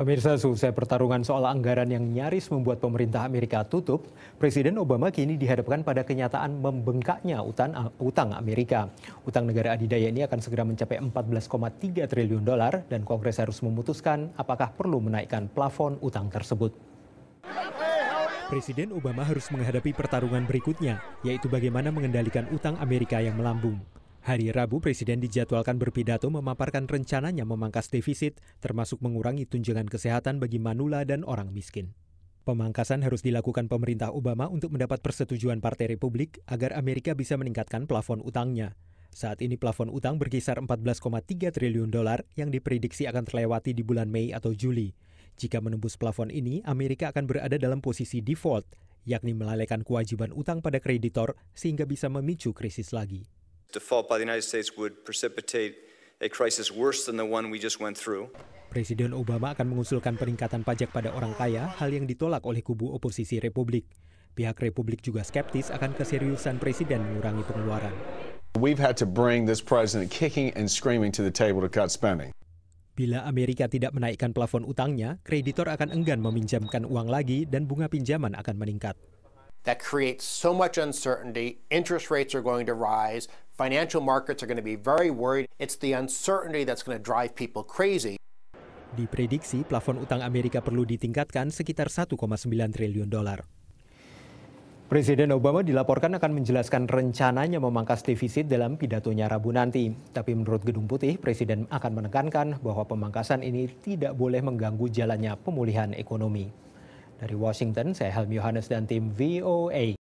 Pemirsa selesai pertarungan soal anggaran yang nyaris membuat pemerintah Amerika tutup, Presiden Obama kini dihadapkan pada kenyataan membengkaknya utang, utang Amerika. Utang negara adidaya ini akan segera mencapai 14,3 triliun dolar dan Kongres harus memutuskan apakah perlu menaikkan plafon utang tersebut. Presiden Obama harus menghadapi pertarungan berikutnya, yaitu bagaimana mengendalikan utang Amerika yang melambung. Hari Rabu, Presiden dijadwalkan berpidato memaparkan rencananya memangkas defisit, termasuk mengurangi tunjangan kesehatan bagi manula dan orang miskin. Pemangkasan harus dilakukan pemerintah Obama untuk mendapat persetujuan Partai Republik agar Amerika bisa meningkatkan plafon utangnya. Saat ini plafon utang berkisar 14,3 triliun dolar yang diprediksi akan terlewati di bulan Mei atau Juli. Jika menembus plafon ini, Amerika akan berada dalam posisi default, yakni melalaikan kewajiban utang pada kreditor sehingga bisa memicu krisis lagi. Default by the United States would precipitate a crisis worse than the one we just went through. Presiden Obama akan mengusulkan peningkatan pajak pada orang kaya, hal yang ditolak oleh kubu oposisi Republik. Pihak Republik juga skeptis akan keseriusan presiden mengurangi pengeluaran. We've had to bring this president kicking and screaming to the table to cut spending. Bila Amerika tidak menaikkan plafon utangnya, kreditor akan enggan meminjamkan uang lagi dan bunga pinjaman akan meningkat that creates so much uncertainty. Interest rates are going to rise. Financial markets are going to be very worried. It's the uncertainty that's going to drive people crazy. Diprediksi plafon utang Amerika perlu ditingkatkan sekitar 1,9 triliun dolar. Presiden Obama dilaporkan akan menjelaskan rencananya memangkas defisit dalam pidatonya Rabu nanti. Tapi menurut Gedung Putih, Presiden akan menekankan bahwa pemangkasan ini tidak boleh mengganggu jalannya pemulihan ekonomi. Dari Washington, saya Helmi Yohanes dan tim VOA.